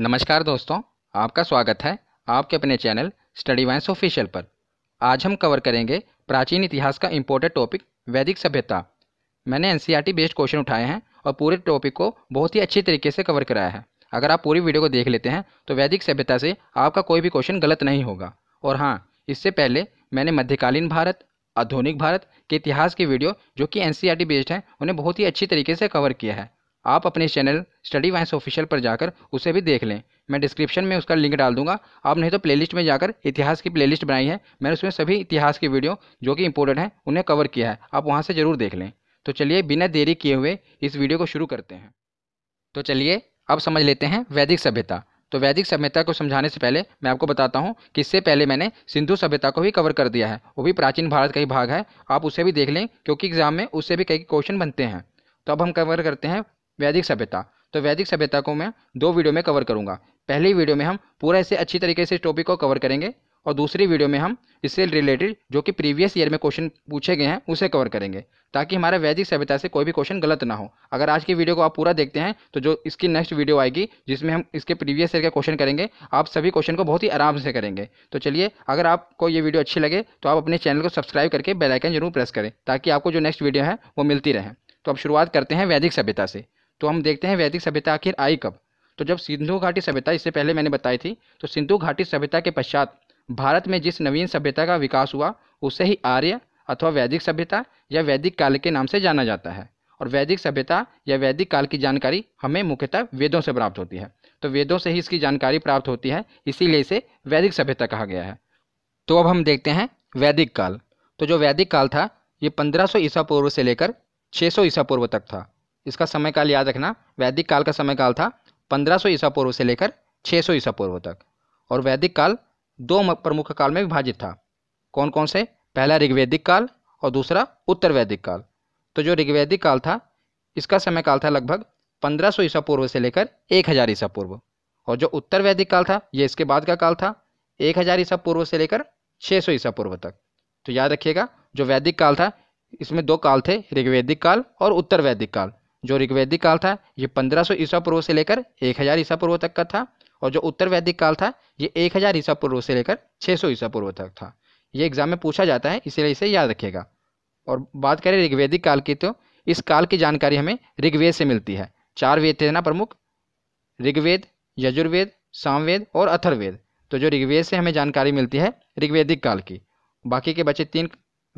नमस्कार दोस्तों आपका स्वागत है आपके अपने चैनल स्टडी वाइंस ऑफिशियल पर आज हम कवर करेंगे प्राचीन इतिहास का इम्पोर्टेंट टॉपिक वैदिक सभ्यता मैंने एन बेस्ड क्वेश्चन उठाए हैं और पूरे टॉपिक को बहुत ही अच्छी तरीके से कवर कराया है अगर आप पूरी वीडियो को देख लेते हैं तो वैदिक सभ्यता से आपका कोई भी क्वेश्चन गलत नहीं होगा और हाँ इससे पहले मैंने मध्यकालीन भारत आधुनिक भारत के इतिहास की वीडियो जो कि एन बेस्ड e हैं उन्हें बहुत ही अच्छी तरीके से कवर किया है आप अपने चैनल स्टडी वाइंस ऑफिशियल पर जाकर उसे भी देख लें मैं डिस्क्रिप्शन में उसका लिंक डाल दूंगा आप नहीं तो प्लेलिस्ट में जाकर इतिहास की प्लेलिस्ट बनाई है मैंने उसमें सभी इतिहास की वीडियो जो कि इंपॉर्टेंट हैं उन्हें कवर किया है आप वहाँ से ज़रूर देख लें तो चलिए बिना देरी किए हुए इस वीडियो को शुरू करते हैं तो चलिए अब समझ लेते हैं वैदिक सभ्यता तो वैदिक सभ्यता को समझाने से पहले मैं आपको बताता हूँ कि इससे पहले मैंने सिंधु सभ्यता को भी कवर कर दिया है वो भी प्राचीन भारत का ही भाग है आप उसे भी देख लें क्योंकि एग्जाम में उससे भी कई क्वेश्चन बनते हैं तो अब हम कवर करते हैं वैदिक सभ्यता तो वैदिक सभ्यता को मैं दो वीडियो में कवर करूँगा पहली वीडियो में हम पूरा इसे अच्छी तरीके से इस टॉपिक को कवर करेंगे और दूसरी वीडियो में हम इससे रिलेटेड जो कि प्रीवियस ईयर में क्वेश्चन पूछे गए हैं उसे कवर करेंगे ताकि हमारा वैदिक सभ्यता से कोई भी क्वेश्चन गलत ना हो अगर आज की वीडियो को आप पूरा देखते हैं तो जो इसकी नेक्स्ट वीडियो आएगी जिसमें हम इसके प्रीवियस ईयर के क्वेश्चन करेंगे आप सभी क्वेश्चन को बहुत ही आराम से करेंगे तो चलिए अगर आपको ये वीडियो अच्छी लगे तो आप अपने चैनल को सब्सक्राइब करके बेलाइकन जरूर प्रेस करें ताकि आपको जो नेक्स्ट वीडियो है वो मिलती रहे तो अब शुरुआत करते हैं वैदिक सभ्यता से तो हम देखते हैं वैदिक सभ्यता आखिर आई कब तो जब सिंधु घाटी सभ्यता इससे पहले मैंने बताई थी तो सिंधु घाटी सभ्यता के पश्चात भारत में जिस नवीन सभ्यता का विकास हुआ उसे ही आर्य अथवा वैदिक सभ्यता या वैदिक काल के नाम से जाना जाता है और वैदिक सभ्यता या वैदिक काल की जानकारी हमें मुख्यतः वेदों से प्राप्त होती है तो वेदों से ही इसकी जानकारी प्राप्त होती है इसीलिए इसे वैदिक सभ्यता कहा गया है तो अब हम देखते हैं वैदिक काल तो जो वैदिक काल था ये 1500 ईसा पूर्व से लेकर 600 ईसा पूर्व तक था इसका समय काल याद रखना वैदिक काल का समय काल था 1500 सौ ईसा पूर्व से लेकर 600 सौ ईसा पूर्व तक और वैदिक काल दो प्रमुख काल में विभाजित था कौन कौन से पहला ऋग्वैदिक काल और दूसरा उत्तर वैदिक काल तो जो ऋग्वैदिक काल था इसका समय काल था लगभग 1500 ईसा पूर्व से लेकर 1000 ईसा पूर्व और जो उत्तर वैदिक काल था ये इसके बाद का काल था 1000 ईसा पूर्व से लेकर 600 ईसा पूर्व तक तो याद रखिएगा जो वैदिक काल था इसमें दो काल थे ऋग्वैदिक काल और उत्तर वैदिक काल जो ऋग्वैदिक काल था ये 1500 ईसा पूर्व से लेकर 1000 ईसा पूर्व तक का था और जो उत्तर वैदिक काल था ये 1000 ईसा पूर्व से लेकर 600 ईसा पूर्व तक था ये एग्जाम में पूछा जाता है इसीलिए इसे याद रखिएगा और बात करें ऋग्वैदिक काल की तो इस काल की जानकारी हमें ऋग्वेद से मिलती है चार वेद थे ना प्रमुख ऋग्वेद यजुर्वेद सामवेद और अथर्वेद तो जो ऋग्वेद से हमें जानकारी मिलती है ऋग्वैदिक काल की बाकी के बचे तीन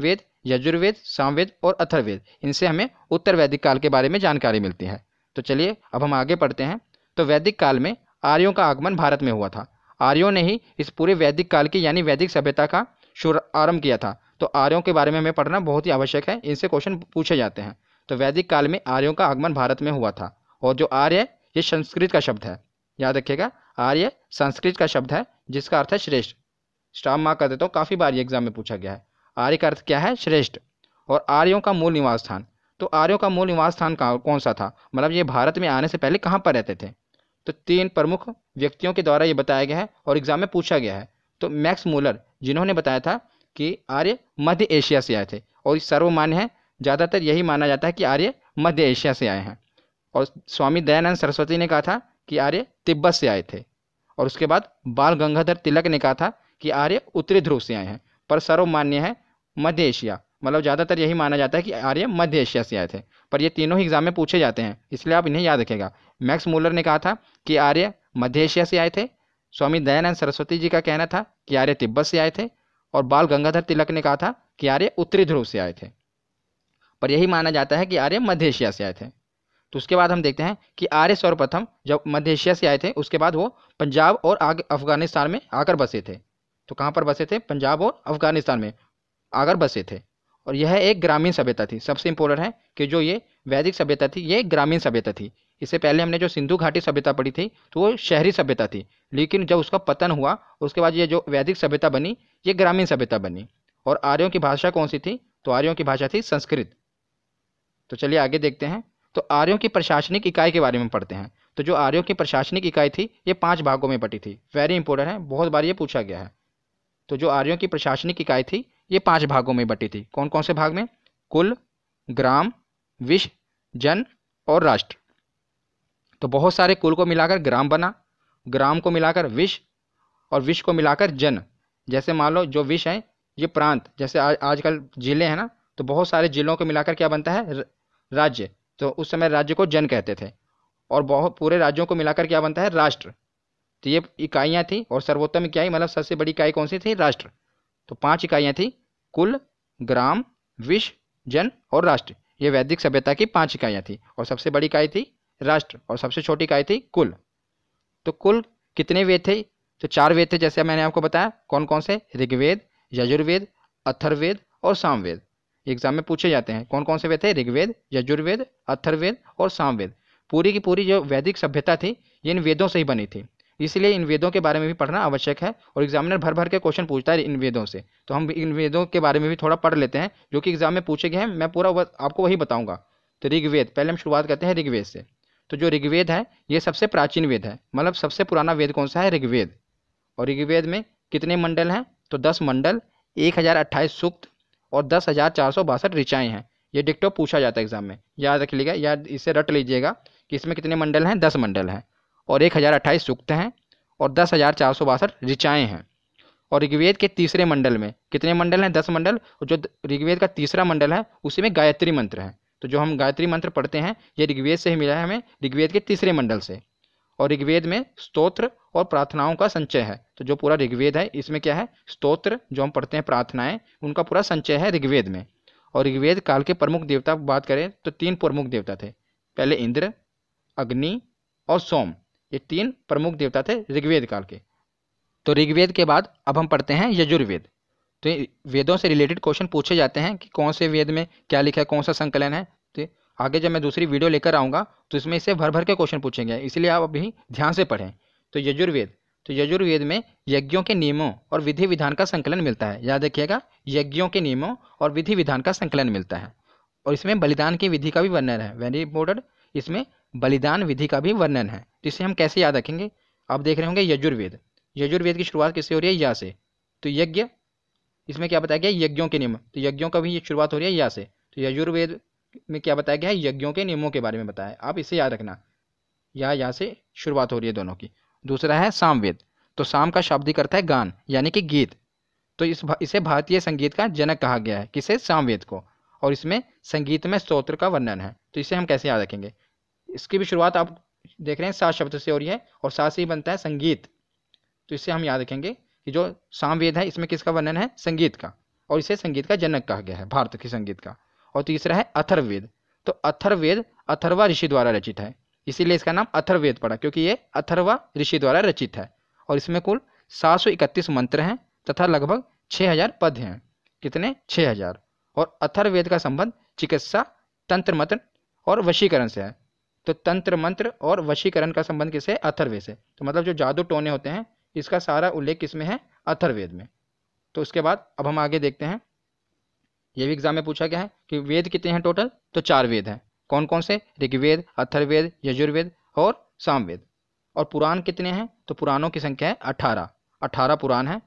वेद यजुर्वेद सामवेद और अथर्वेद इनसे हमें उत्तर वैदिक काल के बारे में जानकारी मिलती है तो चलिए अब हम आगे पढ़ते हैं तो वैदिक काल में आर्यों का आगमन भारत में हुआ था आर्यों ने ही इस पूरे वैदिक काल की यानी वैदिक सभ्यता का आरंभ किया था तो आर्यों के बारे में हमें पढ़ना बहुत ही आवश्यक है इनसे क्वेश्चन पूछे जाते हैं तो वैदिक काल में आर्यों का आगमन भारत में हुआ था और जो आर्य ये संस्कृत का शब्द है याद रखिएगा आर्य संस्कृत का शब्द है जिसका अर्थ है श्रेष्ठ स्टाम मार्क कर देता हूँ काफ़ी बार ये एग्जाम में पूछा गया है आर्य का अर्थ क्या है श्रेष्ठ और आर्यों का मूल निवास स्थान तो आर्यों का मूल निवास स्थान कौन सा था मतलब ये भारत में आने से पहले कहाँ पर रहते थे तो तीन प्रमुख व्यक्तियों के द्वारा ये बताया गया है और एग्जाम में पूछा गया है तो मैक्स मूलर जिन्होंने बताया था कि आर्य मध्य एशिया से आए थे और सर्वमान्य है ज़्यादातर यही माना जाता है कि आर्य मध्य एशिया से आए हैं और स्वामी दयानंद सरस्वती ने कहा था कि आर्य तिब्बत से आए थे और उसके बाद बाल गंगाधर तिलक ने कहा था कि आर्य उत्तरी ध्रुव से आए हैं पर सर्वमान्य है मध्य एशिया मतलब ज़्यादातर यही माना जाता है कि आर्य मध्य एशिया से आए थे पर ये तीनों ही एग्जाम में पूछे जाते हैं इसलिए आप इन्हें याद रखेगा मैक्स मूलर ने कहा था कि आर्य मध्य एशिया से आए थे स्वामी दयानंद सरस्वती जी का कहना था कि आर्य तिब्बत से आए थे और बाल गंगाधर तिलक ने कहा था कि आर्य उत्तरी ध्रुव से आए थे पर यही माना जाता है कि आर्य मध्य एशिया से आए थे तो उसके बाद हम देखते हैं कि आर्य सर्वप्रथम जब मध्य एशिया से आए थे उसके बाद वो पंजाब और आगे अफगानिस्तान में आकर बसे थे तो कहाँ पर बसे थे पंजाब और अफगानिस्तान में आकर बसे थे और यह एक ग्रामीण सभ्यता थी सबसे इम्पोर्टेंट है कि जो ये वैदिक सभ्यता थी ये ग्रामीण सभ्यता थी इससे पहले हमने जो सिंधु घाटी सभ्यता पढ़ी थी तो वो शहरी सभ्यता थी लेकिन जब उसका पतन हुआ उसके बाद ये जो वैदिक सभ्यता बनी ये ग्रामीण सभ्यता बनी और आर्यों की भाषा कौन सी थी तो आर्यों की भाषा थी संस्कृत तो चलिए आगे देखते हैं तो आर्यों की प्रशासनिक इकाई के बारे में पढ़ते हैं तो जो आर्यों की प्रशासनिक इकाई थी ये पांच भागों में बटी थी वेरी इंपॉर्टेंट है बहुत बार ये पूछा गया है तो जो आर्यों की प्रशासनिक इकाई थी ये पांच भागों में बटी थी कौन कौन से भाग में कुल ग्राम विश जन और राष्ट्र तो बहुत सारे कुल को मिलाकर ग्राम बना ग्राम को मिलाकर विश्व और विश्व को मिलाकर जन जैसे मान लो जो विश्व है ये प्रांत जैसे आ, आजकल जिले हैं ना तो बहुत सारे जिलों को मिलाकर क्या बनता है राज्य तो उस समय राज्य को जन कहते थे और बहुत पूरे राज्यों को मिलाकर क्या बनता है राष्ट्र तो ये इकाइयाँ थी और सर्वोत्तम इकाई मतलब सबसे बड़ी इकाई कौन सी थी राष्ट्र तो पांच इकाइयाँ थी कुल ग्राम विश्व जन और राष्ट्र ये वैदिक सभ्यता की पांच इकाइयाँ थी और सबसे बड़ी इकाई थी राष्ट्र और सबसे छोटी इकाई थी कुल तो कुल कितने वेद थे तो चार वेद थे जैसे मैंने आपको बताया कौन कौन से ऋग्वेद यजुर्वेद अथर्वेद और सामवेद एग्जाम में पूछे जाते हैं कौन कौन से वेद थे ऋग्वेद यजुर्वेद अथर्वेद और सामवेद पूरी की पूरी जो वैदिक सभ्यता थी ये इन वेदों से ही बनी थी इसलिए इन वेदों के बारे में भी पढ़ना आवश्यक है और एग्जामिनर भर भर के क्वेश्चन पूछता है इन वेदों से तो हम इन वेदों के बारे में भी थोड़ा पढ़ लेते हैं जो कि एग्जाम में पूछे गए हैं मैं पूरा आपको वही बताऊँगा तो ऋग्वेद पहले हम शुरुआत करते हैं ऋग्वेद से तो जो ऋग्वेद है ये सबसे प्राचीन वेद है मतलब सबसे पुराना वेद कौन सा है ऋग्वेद और ऋग्वेद में कितने मंडल हैं तो दस मंडल एक हज़ार अट्ठाईस सूक्त और दस हज़ार चार सौ बासठ ऋचाएँ हैं ये डिक्टो पूछा जाता है एग्जाम में याद रख लीजिएगा याद इसे रट लीजिएगा कि इसमें कितने मंडल हैं दस मंडल हैं और एक हज़ार अट्ठाईस सूक्त हैं और दस हज़ार चार सौ बासठ ऋचाएँ हैं और ऋग्वेद के तीसरे मंडल में कितने मंडल हैं दस मंडल और जो ऋग्वेद का तीसरा मंडल है उसी में गायत्री मंत्र है तो जो हम गायत्री मंत्र पढ़ते हैं ये ऋग्वेद से ही मिला है हमें ऋग्वेद के तीसरे मंडल से और ऋग्वेद में स्तोत्र और प्रार्थनाओं का संचय है तो जो पूरा ऋग्वेद है इसमें क्या है स्तोत्र जो हम पढ़ते हैं प्रार्थनाएं उनका पूरा संचय है ऋग्वेद में और ऋग्वेद काल के प्रमुख देवता बात करें तो तीन प्रमुख देवता थे पहले इंद्र अग्नि और सोम ये तीन प्रमुख देवता थे ऋग्वेद काल के तो ऋग्वेद के बाद अब हम पढ़ते हैं यजुर्वेद तो वेदों से रिलेटेड क्वेश्चन पूछे जाते हैं कि कौन से वेद में क्या लिखा है कौन सा संकलन है तो आगे जब मैं दूसरी वीडियो लेकर आऊँगा तो इसमें इससे भर भर के क्वेश्चन पूछेंगे इसलिए आप अभी ध्यान से पढ़ें तो यजुर्वेद तो यजुर्वेद में यज्ञों के नियमों और विधि विधान का संकलन मिलता है याद रखिएगा यज्ञों के नियमों और विधि विधान का संकलन मिलता है और इसमें बलिदान की विधि का भी वर्णन है वेरी इंपोर्टेंट इसमें बलिदान विधि का भी वर्णन है तो इसे हम कैसे याद रखेंगे आप देख रहे होंगे यजुर्वेद यजुर्वेद की शुरुआत किससे हो रही है या से तो यज्ञ इसमें क्या बताया गया यज्ञों के नियम तो यज्ञों का भी शुरुआत हो रही है या से तो यजुर्वेद में क्या बताया गया है यज्ञों के नियमों के बारे में बताया आप इसे याद रखना या या से शुरुआत हो रही है दोनों की दूसरा है सामवेद तो साम का शाब्दिक अर्थ है गान यानी कि गीत तो इस भा, इसे भारतीय संगीत का जनक कहा गया है किसे सामवेद को और इसमें संगीत में स्त्रोत्र का वर्णन है तो इसे हम कैसे याद रखेंगे इसकी भी शुरुआत आप देख रहे हैं सात शब्द से हो रही है और सात से ही बनता है संगीत तो इससे हम याद रखेंगे कि जो सामवेद है इसमें किसका वर्णन है संगीत का और इसे संगीत का जनक कहा गया है भारत के संगीत का और तीसरा है अथर्वेद तो अथर्वेद अथर्वा ऋषि द्वारा रचित है इसीलिए इसका नाम अथर्वेद पड़ा क्योंकि ये अथर्वा ऋषि द्वारा रचित है और इसमें कुल सात मंत्र हैं तथा लगभग 6000 पद हैं कितने 6000 और अथर्वेद का संबंध चिकित्सा तंत्र मंत्र और वशीकरण से है तो तंत्र मंत्र और वशीकरण का संबंध है अथर्वे से तो मतलब जो जादू टोने होते हैं इसका सारा उल्लेख किसमें है अथर्वेद में तो उसके बाद अब हम आगे देखते हैं ये भी एग्जाम में पूछा गया है कि वेद कितने हैं टोटल तो चार वेद हैं कौन कौन से ऋग्वेद अथर्वेद यजुर्वेद और सामवेद और पुराण कितने हैं तो पुराणों की संख्या है अठारह अठारह पुराण हैं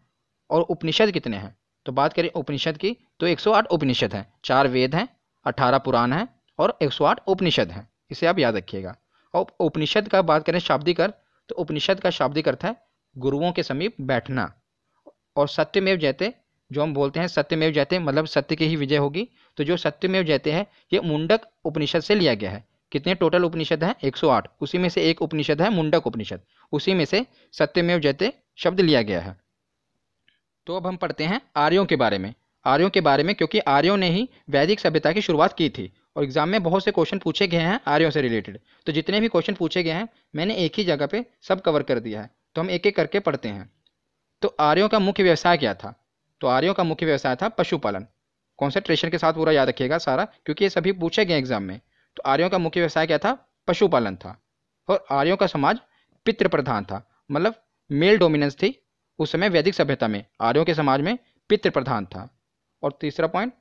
और उपनिषद कितने हैं तो बात करें उपनिषद की तो 108 उपनिषद हैं चार वेद हैं 18 पुराण हैं और 108 उपनिषद हैं इसे आप याद रखिएगा और उपनिषद का बात करें कर तो उपनिषद का शाब्दिक अर्थ है गुरुओं के समीप बैठना और सत्यमेव जयते जो हम बोलते हैं सत्यमेव जयते मतलब सत्य की ही विजय होगी तो जो सत्यमेव जयते हैं ये मुंडक उपनिषद से लिया गया है कितने टोटल उपनिषद हैं 108 उसी में से एक उपनिषद है मुंडक उपनिषद उसी में से सत्यमेव जयते शब्द लिया गया है तो अब हम पढ़ते हैं आर्यों के बारे में आर्यों के बारे में क्योंकि आर्यों ने ही वैदिक सभ्यता की शुरुआत की थी और एग्जाम में बहुत से क्वेश्चन पूछे गए हैं आर्यों से रिलेटेड तो जितने भी क्वेश्चन पूछे गए हैं मैंने एक ही जगह पे सब कवर कर दिया है तो हम एक एक करके पढ़ते हैं तो आर्यों का मुख्य व्यवसाय क्या था तो आर्यों का मुख्य व्यवसाय था पशुपालन कॉन्सेंट्रेशन के साथ पूरा याद रखिएगा सारा क्योंकि ये सभी पूछे गए एग्जाम में तो आर्यों का मुख्य व्यवसाय क्या था पशुपालन था और आर्यों का समाज पितृप्रधान था मतलब मेल डोमिनेंस थी उस समय वैदिक सभ्यता में आर्यों के समाज में पितृप्रधान था और तीसरा पॉइंट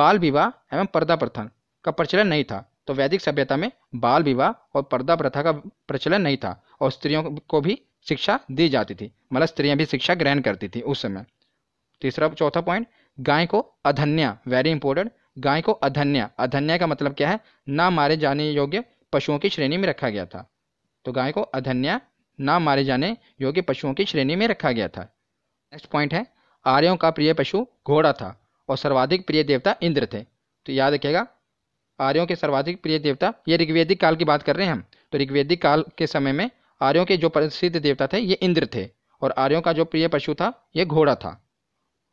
बाल विवाह एवं पर्दा प्रथा का प्रचलन नहीं था तो वैदिक सभ्यता में बाल विवाह और पर्दा प्रथा का प्रचलन नहीं था और स्त्रियों को भी शिक्षा दी जाती थी मतलब स्त्रियां भी शिक्षा ग्रहण करती थी उस समय तीसरा चौथा पॉइंट गाय को अधन्या वेरी इंपॉर्टेंट गाय को अधन्या अधन्या का मतलब क्या है ना मारे जाने योग्य पशुओं की श्रेणी में रखा गया था तो गाय को अधन्या ना मारे जाने योग्य पशुओं की श्रेणी में रखा गया था नेक्स्ट पॉइंट है आर्यों का प्रिय पशु घोड़ा था और सर्वाधिक प्रिय देवता इंद्र थे तो याद रखिएगा आर्यों के सर्वाधिक प्रिय देवता ये ऋग्वेदिक काल की बात कर रहे हैं हम तो ऋग्वेदिक काल के समय में आर्यों के जो प्रसिद्ध देवता थे ये इंद्र थे और आर्यों का जो प्रिय पशु था ये घोड़ा था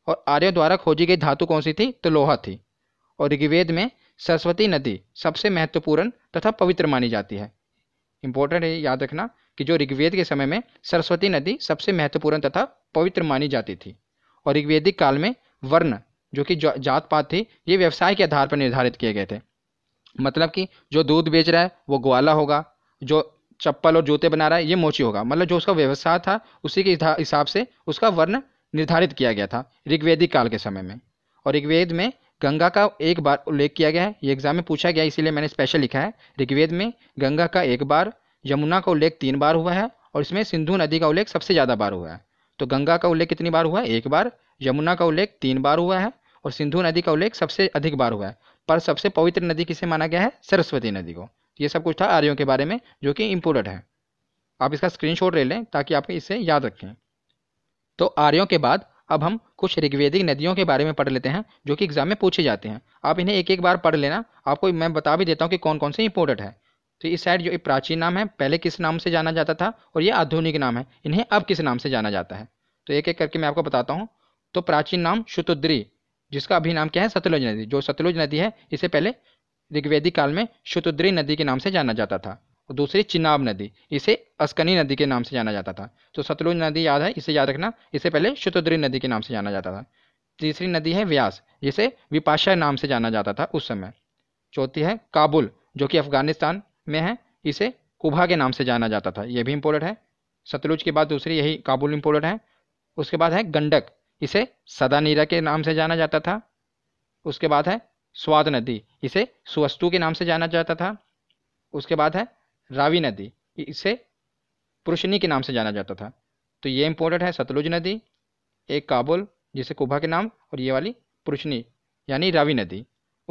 और आर्यों द्वारा खोजी गई धातु कौन सी थी तो लोहा थी और ऋग्वेद में सरस्वती नदी सबसे महत्वपूर्ण तथा पवित्र मानी जाती है इंपॉर्टेंट है याद रखना कि जो ऋग्वेद के समय में सरस्वती नदी सबसे महत्वपूर्ण तथा पवित्र मानी जाती थी और ऋग्वेदिक काल में वर्ण जो कि जात पात थी ये व्यवसाय के आधार पर निर्धारित किए गए थे मतलब कि जो दूध बेच रहा है वो ग्वाला होगा जो चप्पल और जूते बना रहा है ये मोची होगा मतलब जो उसका व्यवसाय था उसी के हिसाब से उसका वर्ण निर्धारित किया गया था ऋग्वेदिक काल के समय में और ऋग्वेद में गंगा का एक बार उल्लेख किया गया है ये एग्जाम में पूछा गया इसीलिए मैंने स्पेशल लिखा है ऋग्वेद में गंगा का एक बार यमुना का उल्लेख तीन बार हुआ है और इसमें सिंधु नदी का उल्लेख सबसे ज़्यादा बार हुआ है तो गंगा का उल्लेख कितनी बार हुआ है एक बार यमुना का उल्लेख तीन बार हुआ है और सिंधु नदी का उल्लेख सबसे अधिक बार हुआ है पर सबसे पवित्र नदी किसे माना गया है सरस्वती नदी को तो ये सब कुछ था आर्यों के बारे में जो कि इम्पोर्टेंट है आप इसका स्क्रीनशॉट ले लें ताकि आप इसे याद रखें तो आर्यों के बाद अब हम कुछ ऋग्वेदिक नदियों के बारे में पढ़ लेते हैं जो कि एग्जाम में पूछे जाते हैं आप इन्हें एक एक बार पढ़ लेना आपको मैं बता भी देता हूँ कि कौन कौन से इम्पोर्टेंट है तो इस साइड जो प्राचीन नाम है पहले किस नाम से जाना जाता था और ये आधुनिक नाम है इन्हें अब किस नाम से जाना जाता है तो एक एक करके मैं आपको बताता हूँ तो प्राचीन नाम शुतुद्री जिसका अभी नाम क्या है सतलुज नदी जो सतलुज नदी है इसे पहले ऋग्वेदी काल में शुतुद्री नदी के नाम से जाना जाता था और दूसरी चिनाब नदी इसे अस्कनी नदी के नाम से जाना जाता था तो सतलुज नदी याद है इसे याद रखना इसे पहले शुतुद्री नदी के नाम से जाना जाता था तीसरी नदी है व्यास जिसे विपाशा नाम से जाना जाता था उस समय चौथी है काबुल जो कि अफगानिस्तान में है इसे कुभा के नाम से जाना जाता था यह भी इम्पोर्टेंट है सतलुज के बाद दूसरी यही काबुल इम्पोर्टेंट है उसके बाद है गंडक इसे सदा नीरा के नाम से जाना जाता था उसके बाद है स्वाद नदी इसे सुवस्तु के नाम से जाना जाता था उसके बाद है रावी नदी इसे पुरुषनी के नाम से जाना जाता था तो ये इम्पोर्टेंट है सतलुज नदी एक काबुल जिसे कुभा के नाम और ये वाली पुरुषनी यानी रावी नदी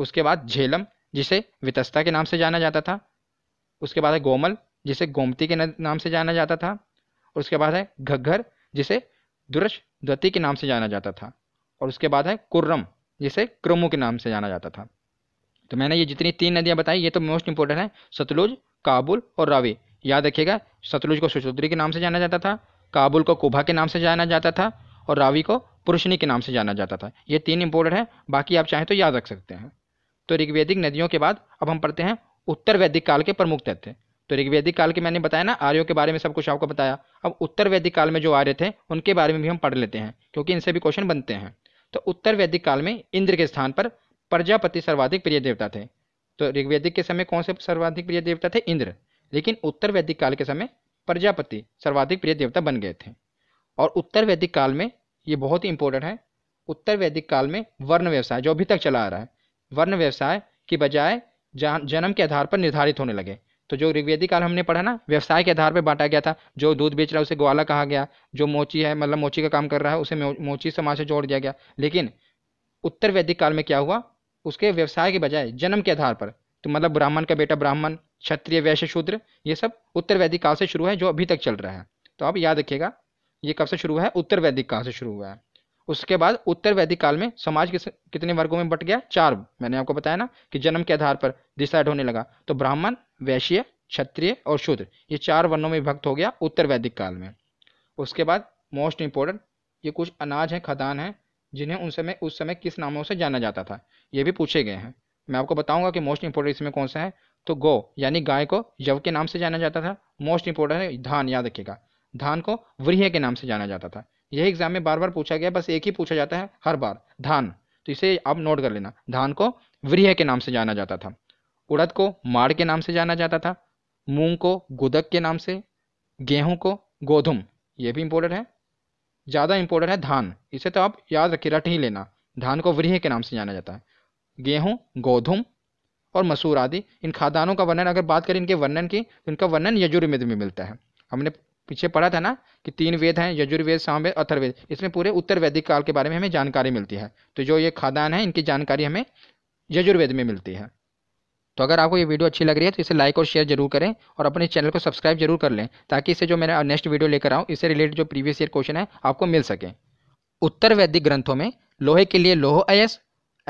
उसके बाद झेलम जिसे वितस्ता के नाम से जाना जाता था उसके बाद है गोमल जिसे गोमती के नाम से जाना जाता था उसके बाद है घग्घर जिसे दुरश द्वती के नाम से जाना जाता था और उसके बाद है कुर्रम जिसे क्रमो के नाम से जाना जाता था तो मैंने ये जितनी तीन नदियाँ बताई ये तो मोस्ट इंपॉर्टेंट है सतलुज काबुल और रावी याद रखिएगा सतलुज को सुचौधरी के नाम से जाना जाता था काबुल को कोभा के नाम से जाना जाता था और रावी को पुरुषनी के नाम से जाना जाता था ये तीन इंपॉर्टेंट है बाकी आप चाहें तो याद रख सकते हैं तो ऋग्वेदिक नदियों के बाद अब हम पढ़ते हैं उत्तर वैदिक काल के प्रमुख तथ्य तो ऋग्वेदिक काल के मैंने बताया ना आर्यों के बारे में सब कुछ आपको बताया अब उत्तर वैदिक काल में जो आर्य थे उनके बारे में भी हम पढ़ लेते हैं क्योंकि इनसे भी क्वेश्चन बनते हैं तो उत्तर वैदिक काल में इंद्र के स्थान पर प्रजापति सर्वाधिक प्रिय देवता थे तो ऋग्वेदिक के समय कौन से सर्वाधिक प्रिय देवता थे इंद्र लेकिन उत्तर वैदिक काल के समय प्रजापति सर्वाधिक प्रिय देवता बन गए थे और उत्तर वैदिक काल में ये बहुत ही इंपॉर्टेंट है उत्तर वैदिक काल में वर्ण व्यवसाय जो अभी तक चला आ रहा है वर्ण व्यवसाय की बजाय जन्म के आधार पर निर्धारित होने लगे तो जो ऋग्वेदी काल हमने पढ़ा ना व्यवसाय के आधार पर बांटा गया था जो दूध बेच रहा है उसे ग्वाला कहा गया जो मोची है मतलब मोची का काम कर रहा है उसे मोची समाज से जोड़ दिया गया लेकिन उत्तर वैदिक काल में क्या हुआ उसके व्यवसाय के बजाय जन्म के आधार पर तो मतलब ब्राह्मण का बेटा ब्राह्मण क्षत्रिय वैश्य शूद्र ये सब उत्तर वैदिक काल से शुरू है जो अभी तक चल रहा है तो आप याद रखिएगा ये कब से शुरू है उत्तर वैदिक काल से शुरू हुआ है उसके बाद उत्तर वैदिक काल में समाज के कितने वर्गों में बट गया चार मैंने आपको बताया ना कि जन्म के आधार पर डिसाइड होने लगा तो ब्राह्मण वैश्य क्षत्रिय और शूद्र ये चार वर्णों में विभक्त हो गया उत्तर वैदिक काल में उसके बाद मोस्ट इंपोर्टेंट ये कुछ अनाज हैं खदान हैं जिन्हें उन समय उस समय किस नामों से जाना जाता था ये भी पूछे गए हैं मैं आपको बताऊंगा कि मोस्ट इंपोर्टेंट इसमें कौन सा है तो गौ यानी गाय को यव के नाम से जाना जाता था मोस्ट इंपोर्टेंट है धान याद रखिएगा धान को वृह के नाम से जाना जाता था यह एग्जाम में बार बार पूछा गया बस एक ही पूछा जाता है हर बार धान तो इसे आप नोट कर लेना धान को व्रीह के नाम से जाना जाता था उड़द को माड़ के नाम से जाना जाता था मूंग को गुदक के नाम से गेहूं को गोधुम ये भी इम्पोर्टेंट है ज़्यादा इम्पोर्टेंट है धान इसे तो आप याद रखिए रट ही लेना धान को व्रीह के नाम से जाना जाता है गेहूँ गोधुम और मसूर आदि इन खादानों का वर्णन अगर बात करें इनके वर्णन की तो इनका वर्णन यजुर्वेद में मिलता है हमने पीछे पढ़ा था ना कि तीन वेद हैं यजुर्वेद सामवेद अथर्वेद इसमें पूरे उत्तर वैदिक काल के बारे में हमें जानकारी मिलती है तो जो ये खादान है इनकी जानकारी हमें यजुर्वेद में मिलती है तो अगर आपको ये वीडियो अच्छी लग रही है तो इसे लाइक और शेयर जरूर करें और अपने चैनल को सब्सक्राइब जरूर कर लें ताकि इसे जो मैंने नेक्स्ट वीडियो लेकर आऊँ इससे रिलेटेड जो प्रीवियस ईयर क्वेश्चन है आपको मिल सके उत्तर वैदिक ग्रंथों में लोहे के लिए लोह अयस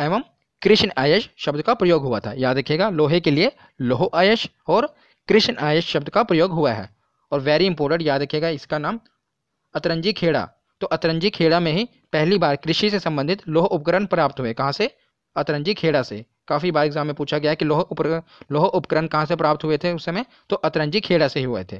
एवं कृष्ण आयश शब्द का प्रयोग हुआ था याद रखिएगा लोहे के लिए लोह आयश और कृष्ण आयश शब्द का प्रयोग हुआ है और वेरी इंपॉर्टेंट याद रखिएगा इसका नाम अतरंजी खेड़ा तो अतरंजी खेड़ा में ही पहली बार कृषि से संबंधित लोह उपकरण प्राप्त हुए कहाँ से अतरंजी खेड़ा से काफ़ी बार एग्जाम में पूछा गया है कि लोह उपकरण लोह उपकरण कहाँ से प्राप्त हुए थे उस समय तो अतरंजी खेड़ा से ही हुए थे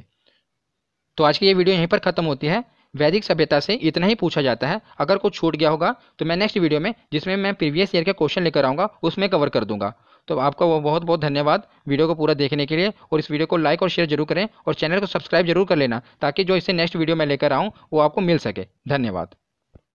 तो आज की ये वीडियो यहीं पर खत्म होती है वैदिक सभ्यता से इतना ही पूछा जाता है अगर कुछ छूट गया होगा तो मैं नेक्स्ट वीडियो में जिसमें मैं प्रीवियस ईयर के क्वेश्चन लेकर आऊँगा उसमें कवर कर दूंगा तो आपका बहुत बहुत धन्यवाद वीडियो को पूरा देखने के लिए और इस वीडियो को लाइक और शेयर जरूर करें और चैनल को सब्सक्राइब जरूर कर लेना ताकि जो इससे नेक्स्ट वीडियो मैं लेकर आऊँ वो आपको मिल सके धन्यवाद